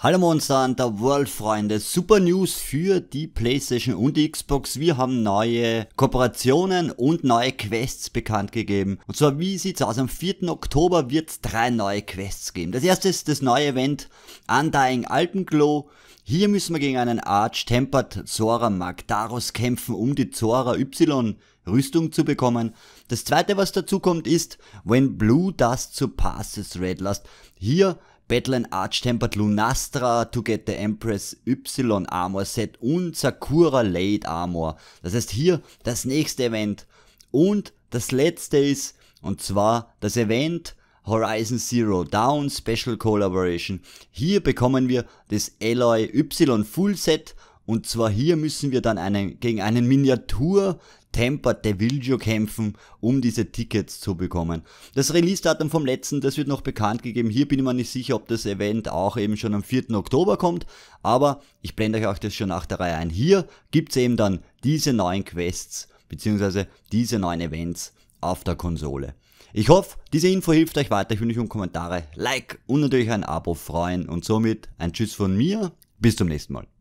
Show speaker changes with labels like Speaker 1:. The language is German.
Speaker 1: Hallo Monster Hunter World Freunde, super News für die Playstation und die Xbox. Wir haben neue Kooperationen und neue Quests bekannt gegeben. Und zwar, wie sieht's aus? Am 4. Oktober wird's drei neue Quests geben. Das erste ist das neue Event Undying Alpenglow. Hier müssen wir gegen einen Arch Tempered Zora Magdaros kämpfen, um die Zora Y Rüstung zu bekommen. Das zweite, was dazu kommt, ist When Blue Dust surpasses Red Last. Hier Battle and Arch Tempered Lunastra to get the Empress Y Armor Set und Sakura Late Armor. Das heißt hier das nächste Event. Und das letzte ist, und zwar das Event Horizon Zero Down Special Collaboration. Hier bekommen wir das Alloy Y Full Set und zwar hier müssen wir dann einen, gegen einen Miniatur Tempered Temper Deviljo kämpfen, um diese Tickets zu bekommen. Das Release-Datum vom letzten, das wird noch bekannt gegeben. Hier bin ich mir nicht sicher, ob das Event auch eben schon am 4. Oktober kommt, aber ich blende euch auch das schon nach der Reihe ein. Hier gibt es eben dann diese neuen Quests, beziehungsweise diese neuen Events auf der Konsole. Ich hoffe, diese Info hilft euch weiter. Ich würde mich um Kommentare, Like und natürlich ein Abo freuen. Und somit ein Tschüss von mir. Bis zum nächsten Mal.